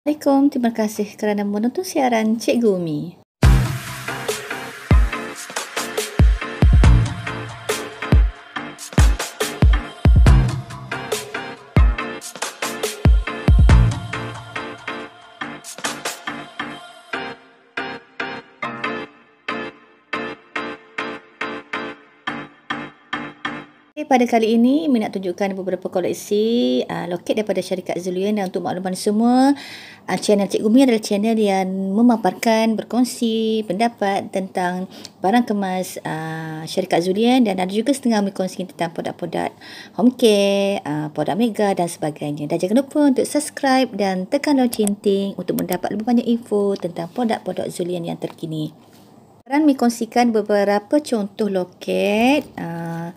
Assalamualaikum, terima kasih kerana menonton siaran Cikgu Umi. Okay, pada kali ini, Min nak tunjukkan beberapa koleksi uh, loket daripada syarikat Zulian dan untuk makluman semua, uh, channel Cikgu Min adalah channel yang memaparkan, berkongsi pendapat tentang barang kemas uh, syarikat Zulian dan ada juga setengah berkongsi tentang produk-produk home care, uh, produk mega dan sebagainya. Dan jangan lupa untuk subscribe dan tekan lonceng ting untuk mendapat lebih banyak info tentang produk-produk Zulian yang terkini. Sekarang, Min kongsikan beberapa contoh loket uh,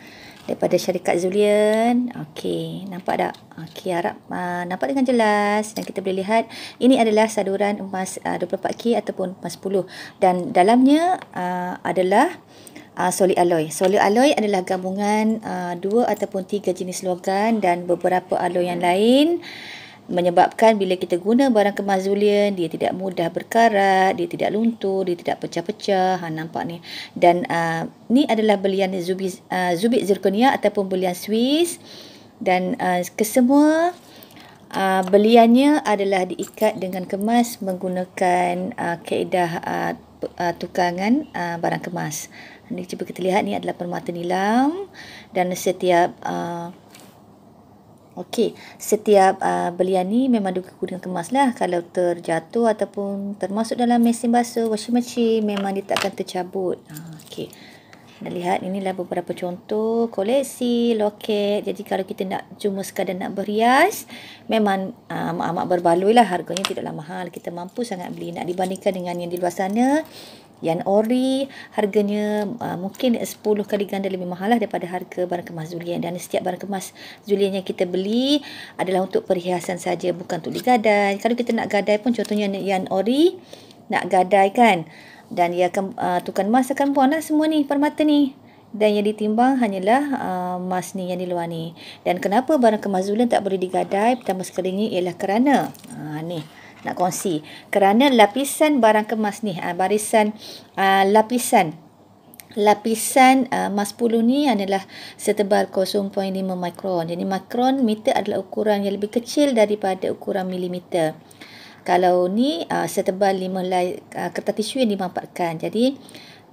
daripada syarikat Zulian. Okey, nampak tak? Okey, harap uh, nampak dengan jelas dan kita boleh lihat ini adalah saduran emas ah, uh, 24K ataupun emas 10 dan dalamnya uh, adalah uh, solid alloy. Solid alloy adalah gabungan uh, dua ataupun tiga jenis logan dan beberapa alloy yang lain. Hmm menyebabkan bila kita guna barang kemas zulian dia tidak mudah berkarat, dia tidak luntur, dia tidak pecah-pecah. Ha nampak ni. Dan uh, ni adalah belian Zubi, uh, ah, Zubit zirconia ataupun belian Swiss dan uh, kesemua uh, beliannya adalah diikat dengan kemas menggunakan uh, kaedah uh, uh, tukangan uh, barang kemas. Ni cuba kita lihat ni adalah permata nilam dan setiap uh, Okey, setiap uh, belian ni memang dikuku dengan kemas lah. Kalau terjatuh ataupun termasuk dalam mesin basuh, washing machine, memang dia tak akan tercabut. Ah, okey, anda lihat inilah beberapa contoh koleksi, loket. Jadi kalau kita nak cuma sekadar nak berhias, memang uh, ah, amat-amat berbaloi lah. Harganya tidaklah mahal. Kita mampu sangat beli. Nak dibandingkan dengan yang di luar sana, yang ori harganya uh, mungkin 10 kali ganda lebih mahal lah daripada harga barang kemas julian dan setiap barang kemas julian yang kita beli adalah untuk perhiasan saja bukan untuk digadai kalau kita nak gadai pun contohnya yang ori nak gadai kan dan ia akan uh, tukan mas akan buang lah semua ni permata ni dan yang ditimbang hanyalah uh, mas ni yang di luar ni dan kenapa barang kemas julian tak boleh digadai pertama sekali ni ialah kerana uh, ni nak kongsi kerana lapisan barang kemas ni ah, barisan ah, lapisan lapisan ah, emas uh, 10 ni adalah setebal 0.5 mikron jadi mikron meter adalah ukuran yang lebih kecil daripada ukuran milimeter kalau ni uh, setebal 5 lai uh, kertas tisu yang dimampatkan jadi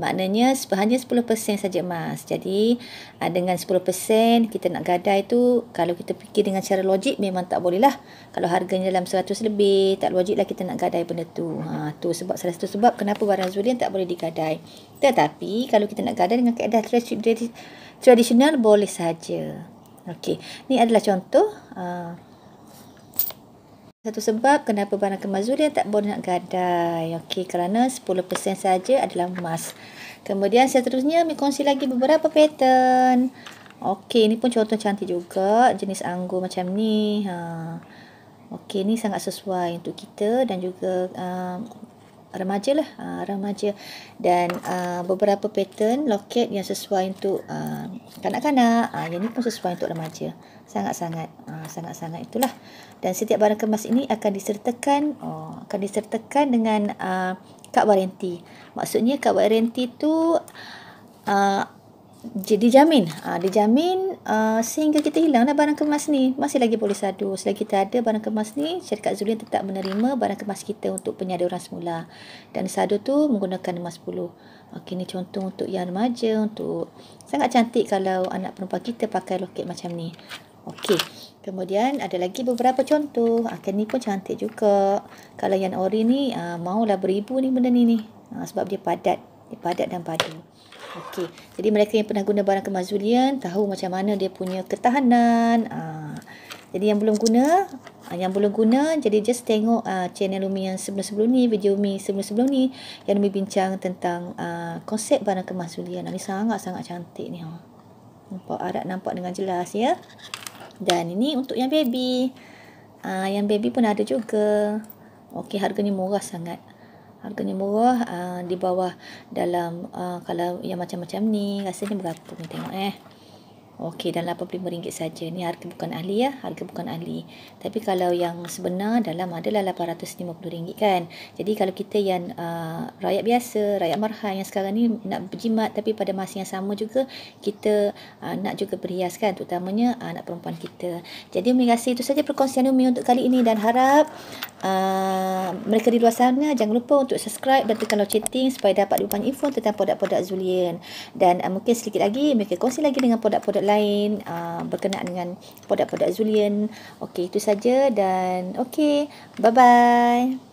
maknanya hanya 10% saja emas. Jadi ah, dengan 10% kita nak gadai tu kalau kita fikir dengan cara logik memang tak boleh lah. Kalau harganya dalam 100 lebih tak logik lah kita nak gadai benda tu. Ha, tu sebab salah satu sebab kenapa barang zulian tak boleh digadai. Tetapi kalau kita nak gadai dengan keadaan tradisional boleh saja. Okey, ni adalah contoh. Uh, satu sebab kenapa barang kemas zulian tak boleh nak gadai. Okey, kerana 10% saja adalah emas. Kemudian seterusnya, saya kongsi lagi beberapa pattern. Okey, ini pun contoh cantik juga. Jenis anggur macam ni. Ha. Okey, ni sangat sesuai untuk kita dan juga um, remaja lah uh, remaja dan uh, beberapa pattern loket yang sesuai untuk uh, kanak-kanak uh, yang ni pun sesuai untuk remaja sangat-sangat sangat-sangat uh, itulah dan setiap barang kemas ini akan disertakan oh, akan disertakan dengan uh, kad waranti maksudnya kad waranti tu uh, jadi jamin ha, dia jamin uh, sehingga kita hilang hilanglah barang kemas ni masih lagi boleh sadu selagi kita ada barang kemas ni syarikat Zulian tetap menerima barang kemas kita untuk penyaduran semula dan sadu tu menggunakan emas 10 ok ni contoh untuk yang remaja untuk sangat cantik kalau anak perempuan kita pakai loket macam ni ok kemudian ada lagi beberapa contoh akan ha, ni pun cantik juga kalau yang ori ni uh, maulah beribu ni benda ni ni uh, sebab dia padat padat dan padu. Okey. Jadi mereka yang pernah guna barang kemazulian tahu macam mana dia punya ketahanan. Ha. Jadi yang belum guna, ah, yang belum guna, jadi just tengok uh, channel Umi yang sebelum-sebelum ni, video Umi sebelum-sebelum ni yang Umi bincang tentang uh, konsep barang kemasulian. Ini sangat-sangat cantik ni. Oh. Nampak arat nampak dengan jelas ya. Dan ini untuk yang baby. Uh, yang baby pun ada juga. Okey, harganya murah sangat harganya murah uh, di bawah dalam uh, kalau yang macam-macam ni rasanya berapa ni tengok eh Okey dan RM85 saja ni harga bukan ahli ya harga bukan ahli tapi kalau yang sebenar dalam adalah RM850 kan jadi kalau kita yang uh, rakyat biasa rakyat marhan yang sekarang ni nak berjimat tapi pada masa yang sama juga kita uh, nak juga berhias kan terutamanya uh, anak perempuan kita jadi Umi rasa itu saja perkongsian Umi untuk kali ini dan harap Uh, mereka di luar sana jangan lupa untuk subscribe dan tekan loceng supaya dapat lebih banyak info tentang produk-produk Zulian dan uh, mungkin sedikit lagi mereka kongsi lagi dengan produk-produk lain uh, berkenaan dengan produk-produk Zulian okey itu saja dan okey bye bye